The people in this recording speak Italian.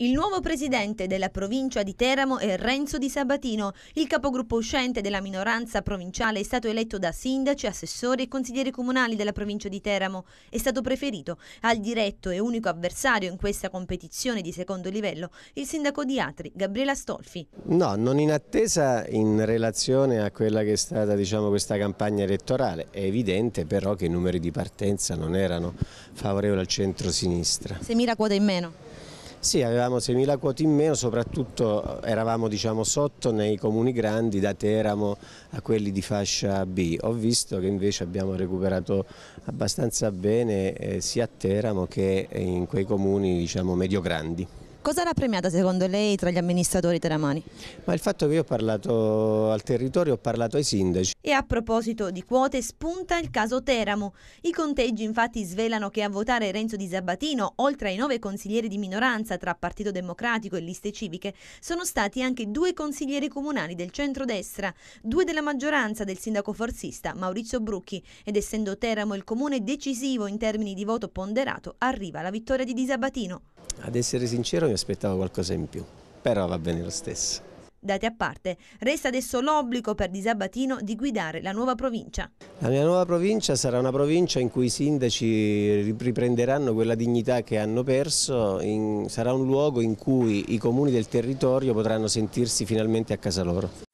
Il nuovo presidente della provincia di Teramo è Renzo Di Sabatino. Il capogruppo uscente della minoranza provinciale è stato eletto da sindaci, assessori e consiglieri comunali della provincia di Teramo. È stato preferito al diretto e unico avversario in questa competizione di secondo livello, il sindaco di Atri, Gabriela Stolfi. No, non in attesa in relazione a quella che è stata diciamo, questa campagna elettorale. È evidente però che i numeri di partenza non erano favorevoli al centro-sinistra. 6.000 quota in meno. Sì, avevamo 6.000 quote in meno, soprattutto eh, eravamo diciamo, sotto nei comuni grandi da Teramo a quelli di fascia B. Ho visto che invece abbiamo recuperato abbastanza bene eh, sia a Teramo che in quei comuni diciamo, medio-grandi. Cosa l'ha premiata secondo lei tra gli amministratori teramani? Ma il fatto che io ho parlato al territorio, ho parlato ai sindaci. E a proposito di quote spunta il caso Teramo. I conteggi infatti svelano che a votare Renzo Di Sabatino, oltre ai nove consiglieri di minoranza tra Partito Democratico e liste civiche, sono stati anche due consiglieri comunali del centrodestra, due della maggioranza del sindaco forzista Maurizio Brucchi ed essendo Teramo il comune decisivo in termini di voto ponderato, arriva la vittoria di Di Sabatino. Ad essere sincero mi aspettavo qualcosa in più, però va bene lo stesso. Dati a parte, resta adesso l'obbligo per Di Sabatino di guidare la nuova provincia. La mia nuova provincia sarà una provincia in cui i sindaci riprenderanno quella dignità che hanno perso, in, sarà un luogo in cui i comuni del territorio potranno sentirsi finalmente a casa loro.